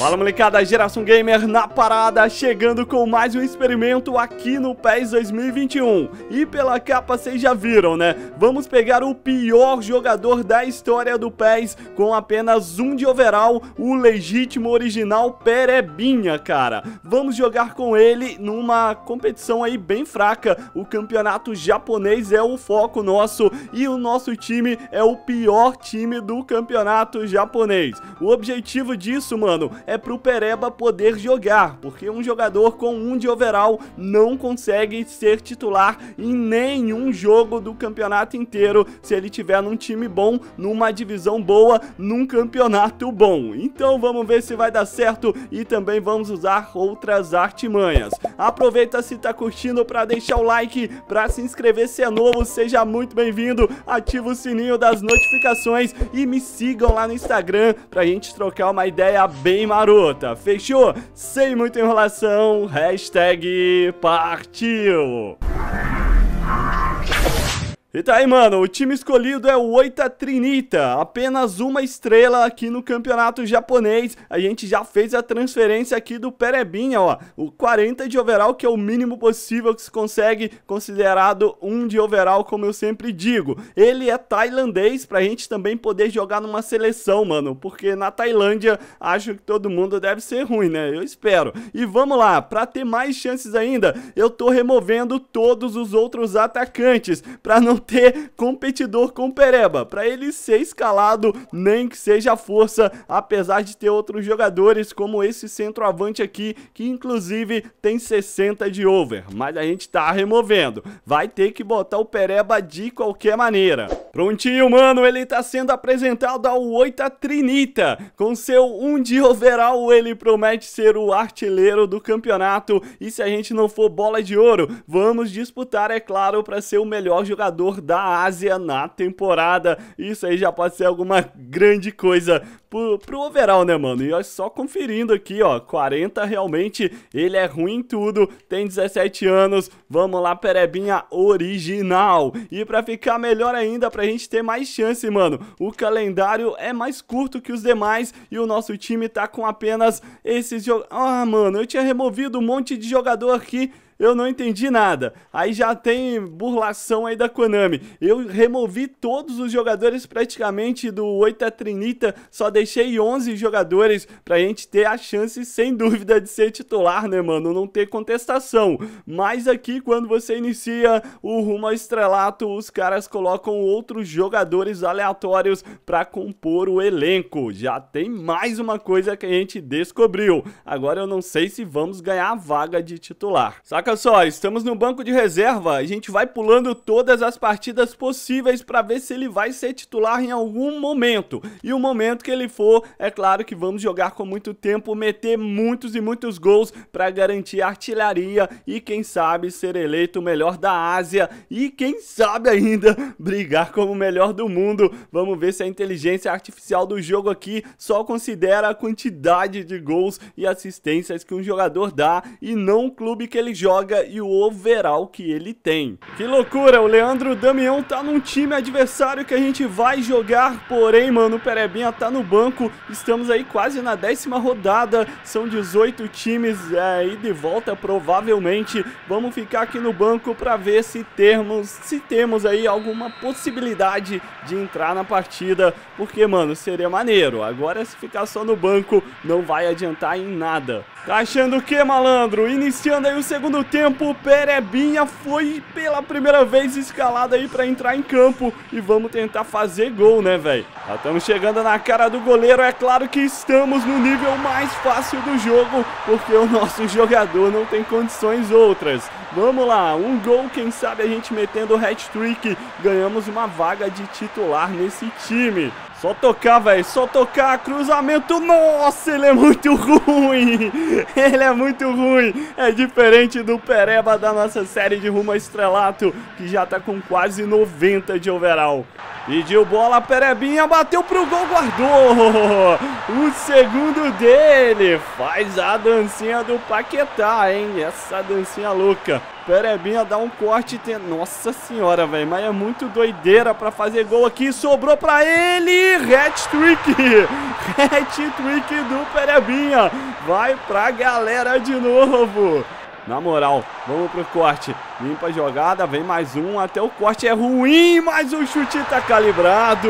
Fala molecada, Geração Gamer na parada, chegando com mais um experimento aqui no PES 2021. E pela capa vocês já viram, né? Vamos pegar o pior jogador da história do PES com apenas um de overall, o legítimo original Perebinha, cara. Vamos jogar com ele numa competição aí bem fraca. O campeonato japonês é o foco nosso e o nosso time é o pior time do campeonato japonês. O objetivo disso, mano, é pro Pereba poder jogar, porque um jogador com um de overall não consegue ser titular em nenhum jogo do campeonato inteiro se ele tiver num time bom, numa divisão boa, num campeonato bom. Então vamos ver se vai dar certo e também vamos usar outras artimanhas. Aproveita se tá curtindo para deixar o like, para se inscrever se é novo, seja muito bem-vindo, ativa o sininho das notificações e me sigam lá no Instagram pra gente trocar uma ideia bem Fechou? Sem muita enrolação, hashtag partiu! E tá aí, mano, o time escolhido é o Oita Trinita, apenas uma estrela aqui no campeonato japonês. A gente já fez a transferência aqui do Perebinha, ó, o 40 de overall, que é o mínimo possível que se consegue, considerado um de overall, como eu sempre digo. Ele é tailandês, pra gente também poder jogar numa seleção, mano, porque na Tailândia acho que todo mundo deve ser ruim, né? Eu espero. E vamos lá, pra ter mais chances ainda, eu tô removendo todos os outros atacantes, pra não ter competidor com Pereba, para ele ser escalado, nem que seja força, apesar de ter outros jogadores como esse centroavante aqui, que inclusive tem 60 de over, mas a gente tá removendo. Vai ter que botar o Pereba de qualquer maneira. Prontinho, mano, ele tá sendo apresentado ao Oita Trinita. Com seu um de overall, ele promete ser o artilheiro do campeonato. E se a gente não for bola de ouro, vamos disputar, é claro, para ser o melhor jogador da Ásia na temporada. Isso aí já pode ser alguma grande coisa pro, pro overall, né, mano? E ó, só conferindo aqui, ó, 40 realmente, ele é ruim em tudo, tem 17 anos. Vamos lá, Perebinha original. E para ficar melhor ainda, pra pra gente ter mais chance, mano. O calendário é mais curto que os demais e o nosso time tá com apenas esses jogos... Ah, mano, eu tinha removido um monte de jogador aqui eu não entendi nada. Aí já tem burlação aí da Konami. Eu removi todos os jogadores praticamente do 8 a Trinita, só deixei 11 jogadores pra gente ter a chance, sem dúvida, de ser titular, né, mano? Não ter contestação. Mas aqui, quando você inicia o rumo ao estrelato, os caras colocam outros jogadores aleatórios pra compor o elenco. Já tem mais uma coisa que a gente descobriu. Agora eu não sei se vamos ganhar a vaga de titular. Saca Caraca só, estamos no banco de reserva. A gente vai pulando todas as partidas possíveis para ver se ele vai ser titular em algum momento. E o momento que ele for, é claro que vamos jogar com muito tempo, meter muitos e muitos gols para garantir artilharia e quem sabe ser eleito o melhor da Ásia e quem sabe ainda brigar como o melhor do mundo. Vamos ver se a inteligência artificial do jogo aqui só considera a quantidade de gols e assistências que um jogador dá e não o clube que ele joga joga e o overall que ele tem. Que loucura, o Leandro Damião tá num time adversário que a gente vai jogar, porém, mano, o Perebinha tá no banco, estamos aí quase na décima rodada, são 18 times aí é, de volta provavelmente, vamos ficar aqui no banco para ver se termos, se temos aí alguma possibilidade de entrar na partida, porque, mano, seria maneiro, agora se ficar só no banco não vai adiantar em nada. Tá achando o que, malandro? Iniciando aí o segundo tempo, o Perebinha foi pela primeira vez escalado aí pra entrar em campo. E vamos tentar fazer gol, né, velho? Já estamos chegando na cara do goleiro. É claro que estamos no nível mais fácil do jogo, porque o nosso jogador não tem condições outras. Vamos lá, um gol, quem sabe a gente metendo o hat-trick. Ganhamos uma vaga de titular nesse time. Só tocar, velho, só tocar, cruzamento, nossa, ele é muito ruim, ele é muito ruim, é diferente do Pereba da nossa série de rumo a estrelato, que já tá com quase 90 de overall. Pediu bola, Perebinha, bateu pro gol, guardou. O segundo dele. Faz a dancinha do Paquetá, hein? Essa dancinha louca. Perebinha dá um corte. Tem... Nossa senhora, velho. Mas é muito doideira pra fazer gol aqui. Sobrou pra ele. Hat-trick. Hat-trick do Perebinha. Vai pra galera de novo. Na moral, vamos pro corte. Limpa a jogada, vem mais um. Até o corte é ruim, mas o chute tá calibrado.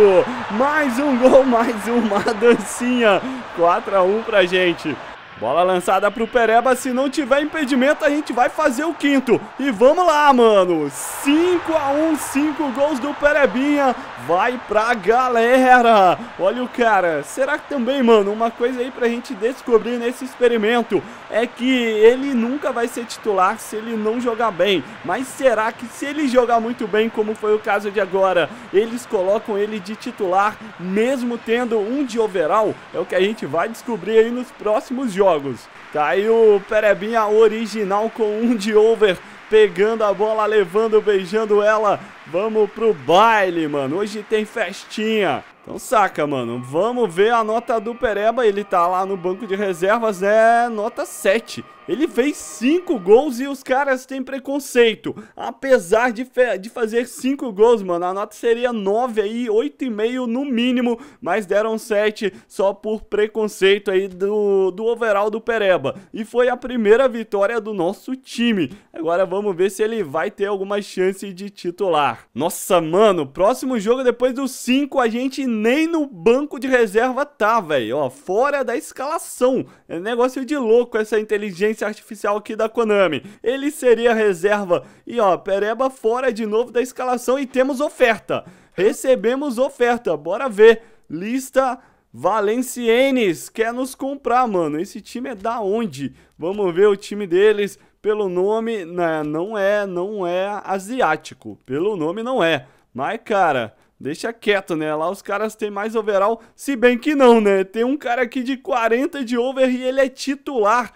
Mais um gol, mais uma dancinha. 4 a 1 pra gente. Bola lançada pro Pereba, se não tiver impedimento a gente vai fazer o quinto. E vamos lá, mano. 5 a 1, 5 gols do Perebinha. Vai pra galera. Olha o cara. Será que também, mano, uma coisa aí pra gente descobrir nesse experimento é que ele nunca vai ser titular se ele não jogar bem. Mas será que se ele jogar muito bem, como foi o caso de agora, eles colocam ele de titular mesmo tendo um de overall? É o que a gente vai descobrir aí nos próximos jogos jogos. Tá aí o Perebinha original com um de over, pegando a bola, levando, beijando ela Vamos pro baile, mano. Hoje tem festinha. Então saca, mano. Vamos ver a nota do Pereba. Ele tá lá no banco de reservas, é nota 7. Ele fez 5 gols e os caras têm preconceito. Apesar de, de fazer 5 gols, mano, a nota seria 9 aí, 8,5 no mínimo, mas deram 7 só por preconceito aí do, do overall do Pereba. E foi a primeira vitória do nosso time. Agora vamos ver se ele vai ter alguma chance de titular. Nossa, mano, próximo jogo depois do 5, a gente nem no banco de reserva tá, velho. Ó, fora da escalação. É negócio de louco essa inteligência artificial aqui da Konami. Ele seria reserva. E ó, Pereba fora de novo da escalação e temos oferta. Recebemos oferta, bora ver. Lista Valenciennes quer nos comprar, mano. Esse time é da onde? Vamos ver o time deles pelo nome, né, não é, não é asiático. Pelo nome não é. Mas, cara, deixa quieto, né? Lá os caras têm mais overall, se bem que não, né? Tem um cara aqui de 40 de over e ele é titular.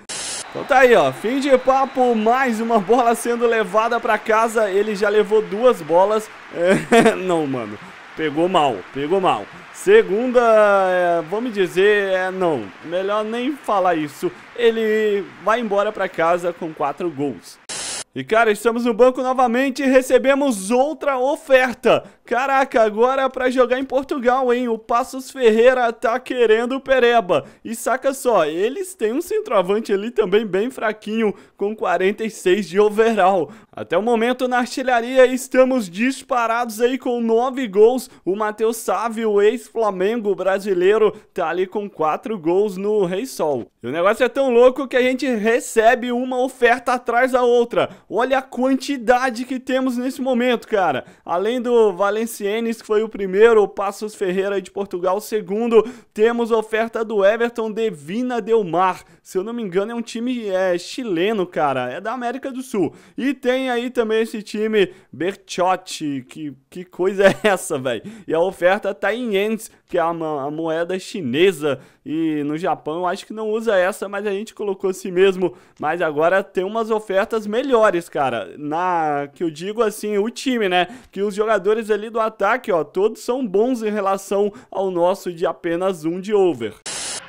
Então tá aí, ó, fim de papo, mais uma bola sendo levada pra casa, ele já levou duas bolas, é, não, mano, pegou mal, pegou mal. Segunda, é, vamos dizer, é, não, melhor nem falar isso. Ele vai embora para casa com quatro gols. E cara, estamos no banco novamente e recebemos outra oferta. Caraca, agora é pra jogar em Portugal, hein? O Passos Ferreira tá querendo o pereba. E saca só, eles têm um centroavante ali também bem fraquinho, com 46 de overall. Até o momento na artilharia estamos disparados aí com 9 gols. O Matheus Sávio, ex-Flamengo brasileiro, tá ali com 4 gols no Rei Sol. E o negócio é tão louco que a gente recebe uma oferta atrás da outra. Olha a quantidade que temos nesse momento, cara. Além do Valenciennes, que foi o primeiro, o Passos Ferreira de Portugal, o segundo. Temos oferta do Everton de Vina Del Mar. Se eu não me engano, é um time é, chileno, cara. É da América do Sul. E tem aí também esse time Berchotti. Que, que coisa é essa, velho? E a oferta tá em Yens, que é a, a moeda chinesa. E no Japão eu acho que não usa essa, mas a gente colocou assim mesmo. Mas agora tem umas ofertas melhores, cara. Na que eu digo assim, o time, né? Que os jogadores ali ali do ataque, ó, todos são bons em relação ao nosso de apenas um de over.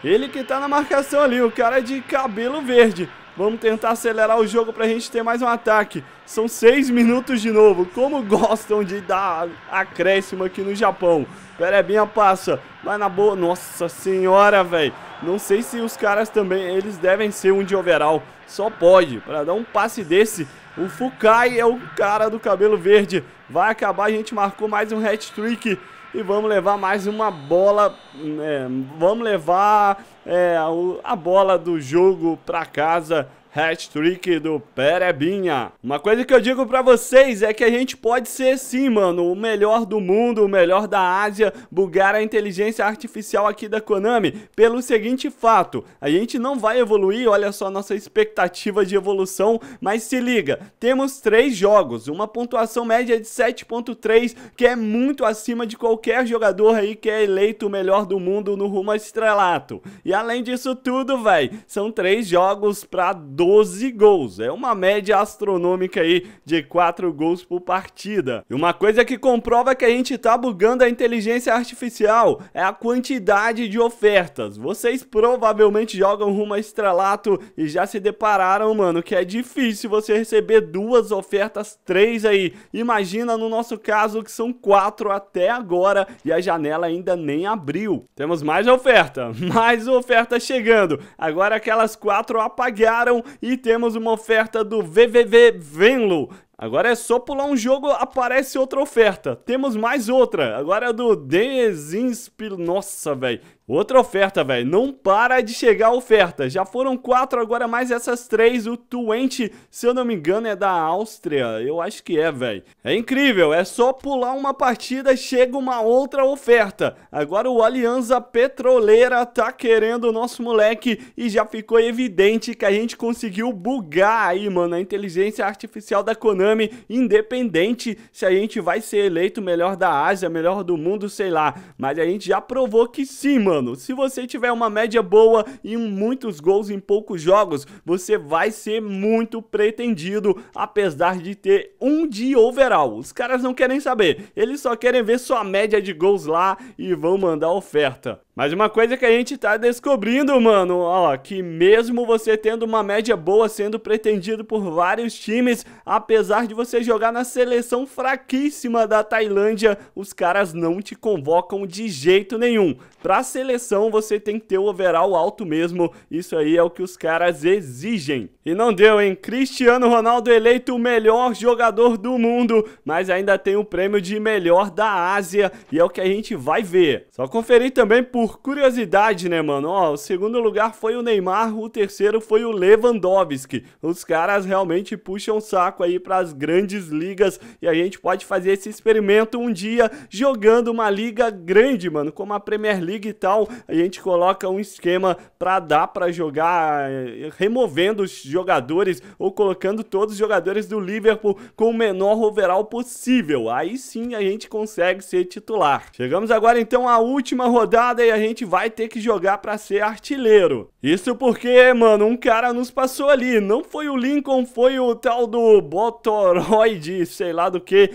Ele que tá na marcação ali, o cara é de cabelo verde. Vamos tentar acelerar o jogo pra gente ter mais um ataque. São seis minutos de novo. Como gostam de dar acréscimo aqui no Japão. Perebinha passa. Vai na boa. Nossa senhora, velho. Não sei se os caras também... Eles devem ser um de overall. Só pode. Pra dar um passe desse, o Fukai é o cara do cabelo verde. Vai acabar, a gente marcou mais um hat-trick e vamos levar mais uma bola, é, vamos levar é, a bola do jogo para casa Hat-trick do Perebinha. Uma coisa que eu digo pra vocês é que a gente pode ser sim, mano, o melhor do mundo, o melhor da Ásia, bugar a inteligência artificial aqui da Konami, pelo seguinte fato, a gente não vai evoluir, olha só a nossa expectativa de evolução, mas se liga, temos três jogos, uma pontuação média de 7.3, que é muito acima de qualquer jogador aí que é eleito o melhor do mundo no rumo a estrelato. E além disso tudo, véi, são três jogos pra 12 gols. É uma média astronômica aí de 4 gols por partida. E uma coisa que comprova é que a gente tá bugando a inteligência artificial é a quantidade de ofertas. Vocês provavelmente jogam rumo a estrelato e já se depararam, mano, que é difícil você receber duas ofertas, três aí. Imagina no nosso caso que são quatro até agora e a janela ainda nem abriu. Temos mais oferta, mais oferta chegando. Agora aquelas quatro apagaram e temos uma oferta do VVV Venlo, Agora é só pular um jogo, aparece outra oferta. Temos mais outra. Agora é do Desinspir... Nossa, velho. Outra oferta, velho. Não para de chegar a oferta. Já foram quatro, agora mais essas três. O Twente, se eu não me engano, é da Áustria. Eu acho que é, velho. É incrível. É só pular uma partida, chega uma outra oferta. Agora o Alianza Petroleira tá querendo o nosso moleque. E já ficou evidente que a gente conseguiu bugar aí, mano, a inteligência artificial da Konami independente se a gente vai ser eleito melhor da Ásia, melhor do mundo, sei lá. Mas a gente já provou que sim, mano. Se você tiver uma média boa e muitos gols em poucos jogos, você vai ser muito pretendido, apesar de ter um de overall. Os caras não querem saber, eles só querem ver sua média de gols lá e vão mandar oferta. Mas uma coisa que a gente tá descobrindo, mano, ó, que mesmo você tendo uma média boa sendo pretendido por vários times, apesar de você jogar na seleção fraquíssima da Tailândia, os caras não te convocam de jeito nenhum. Pra seleção você tem que ter o overall alto mesmo, isso aí é o que os caras exigem. E não deu, hein? Cristiano Ronaldo eleito o melhor jogador do mundo, mas ainda tem o prêmio de melhor da Ásia e é o que a gente vai ver. Só conferir também por por curiosidade, né, mano? Ó, o segundo lugar foi o Neymar, o terceiro foi o Lewandowski. Os caras realmente puxam o saco aí para as grandes ligas e a gente pode fazer esse experimento um dia jogando uma liga grande, mano, como a Premier League e tal. A gente coloca um esquema para dar para jogar eh, removendo os jogadores ou colocando todos os jogadores do Liverpool com o menor overall possível. Aí sim a gente consegue ser titular. Chegamos agora então à última rodada e a gente vai ter que jogar para ser artilheiro. Isso porque, mano, um cara nos passou ali. Não foi o Lincoln, foi o tal do Botoroid, sei lá do que.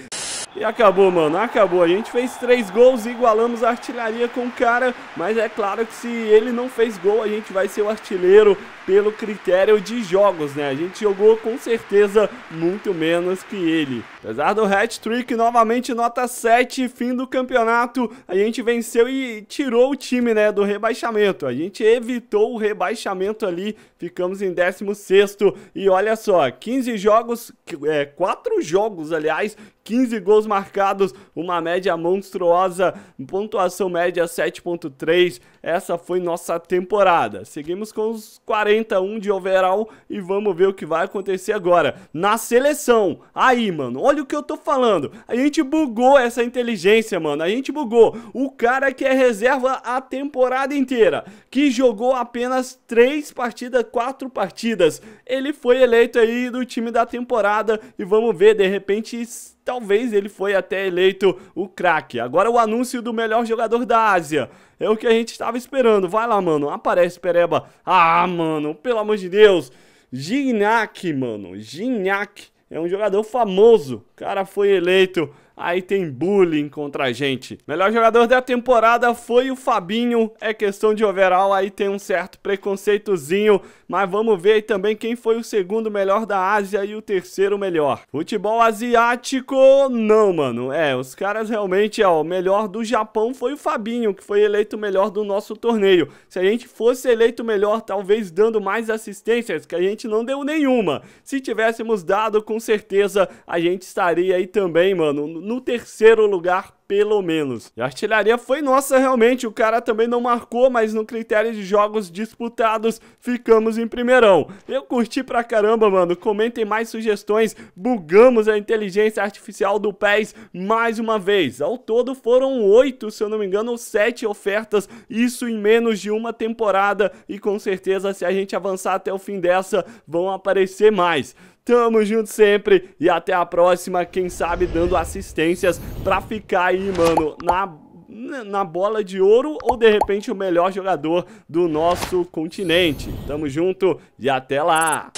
E acabou, mano, acabou. A gente fez três gols e igualamos a artilharia com o cara, mas é claro que se ele não fez gol, a gente vai ser o artilheiro pelo critério de jogos, né? A gente jogou com certeza muito menos que ele. Apesar do hat-trick, novamente nota 7, fim do campeonato, a gente venceu e tirou o time, né, do rebaixamento. A gente evitou o rebaixamento ali, ficamos em 16º e olha só, 15 jogos, é, 4 jogos, aliás, 15 gols marcados, uma média monstruosa, pontuação média 7.3. Essa foi nossa temporada. Seguimos com os 41 de overall e vamos ver o que vai acontecer agora. Na seleção, aí, mano, olha o que eu tô falando. A gente bugou essa inteligência, mano. A gente bugou. O cara que é reserva a temporada inteira, que jogou apenas 3 partidas, 4 partidas. Ele foi eleito aí do time da temporada e vamos ver, de repente talvez ele foi até eleito o craque. Agora o anúncio do melhor jogador da Ásia. É o que a gente estava esperando. Vai lá, mano. Aparece Pereba. Ah, mano, pelo amor de Deus. Gignac, mano. Gignac é um jogador famoso. O cara foi eleito aí tem bullying contra a gente. Melhor jogador da temporada foi o Fabinho, é questão de overall, aí tem um certo preconceitozinho, mas vamos ver também quem foi o segundo melhor da Ásia e o terceiro melhor. Futebol asiático, não, mano. É, os caras realmente, ó, o melhor do Japão foi o Fabinho, que foi eleito melhor do nosso torneio. Se a gente fosse eleito melhor, talvez dando mais assistências, que a gente não deu nenhuma. Se tivéssemos dado, com certeza, a gente estaria aí também, mano, no terceiro lugar, pelo menos. E a artilharia foi nossa realmente, o cara também não marcou, mas no critério de jogos disputados, ficamos em primeirão. Eu curti pra caramba, mano. Comentem mais sugestões, bugamos a inteligência artificial do PES mais uma vez. Ao todo foram oito, se eu não me engano, sete ofertas, isso em menos de uma temporada e com certeza se a gente avançar até o fim dessa, vão aparecer mais. Tamo junto sempre e até a próxima, quem sabe dando assistências pra ficar aí, mano, na na bola de ouro ou de repente o melhor jogador do nosso continente. Tamo junto e até lá!